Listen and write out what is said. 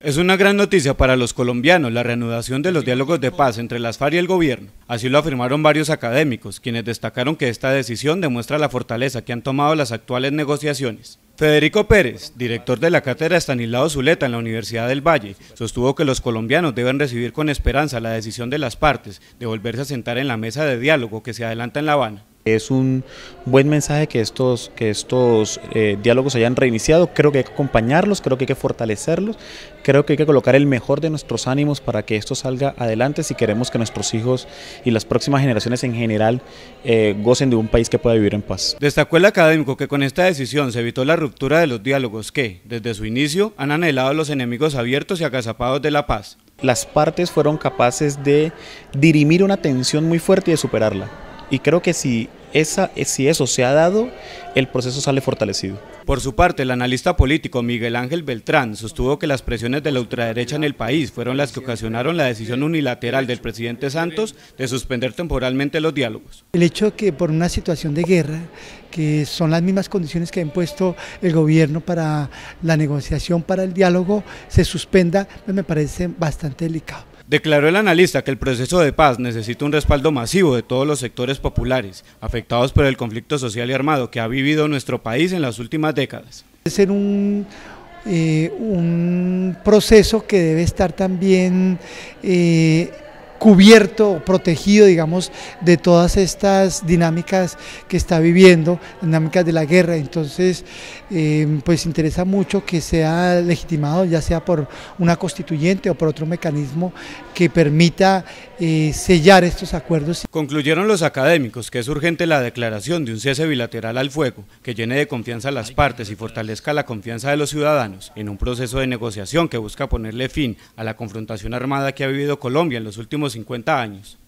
Es una gran noticia para los colombianos la reanudación de los diálogos de paz entre las FARC y el gobierno. Así lo afirmaron varios académicos, quienes destacaron que esta decisión demuestra la fortaleza que han tomado las actuales negociaciones. Federico Pérez, director de la cátedra Estanislao Zuleta en la Universidad del Valle, sostuvo que los colombianos deben recibir con esperanza la decisión de las partes de volverse a sentar en la mesa de diálogo que se adelanta en La Habana. Es un buen mensaje que estos, que estos eh, diálogos hayan reiniciado. Creo que hay que acompañarlos, creo que hay que fortalecerlos, creo que hay que colocar el mejor de nuestros ánimos para que esto salga adelante si queremos que nuestros hijos y las próximas generaciones en general eh, gocen de un país que pueda vivir en paz. Destacó el académico que con esta decisión se evitó la ruptura de los diálogos que, desde su inicio, han anhelado los enemigos abiertos y agazapados de la paz. Las partes fueron capaces de dirimir una tensión muy fuerte y de superarla. Y creo que si, esa, si eso se ha dado, el proceso sale fortalecido. Por su parte, el analista político Miguel Ángel Beltrán sostuvo que las presiones de la ultraderecha en el país fueron las que ocasionaron la decisión unilateral del presidente Santos de suspender temporalmente los diálogos. El hecho que por una situación de guerra, que son las mismas condiciones que ha impuesto el gobierno para la negociación, para el diálogo, se suspenda, pues me parece bastante delicado. Declaró el analista que el proceso de paz necesita un respaldo masivo de todos los sectores populares afectados por el conflicto social y armado que ha vivido nuestro país en las últimas décadas. Es en un, eh, un proceso que debe estar también... Eh, cubierto o protegido, digamos, de todas estas dinámicas que está viviendo, dinámicas de la guerra. Entonces, em, pues interesa mucho que sea legitimado, ya sea por una constituyente o por otro mecanismo que permita eh, sellar estos acuerdos. Concluyeron los académicos que es urgente la declaración de un cese bilateral al fuego que llene de confianza a las partes y fortalezca la confianza de los ciudadanos en un proceso de negociación que busca ponerle fin a la confrontación armada que ha vivido Colombia en los últimos 50 años.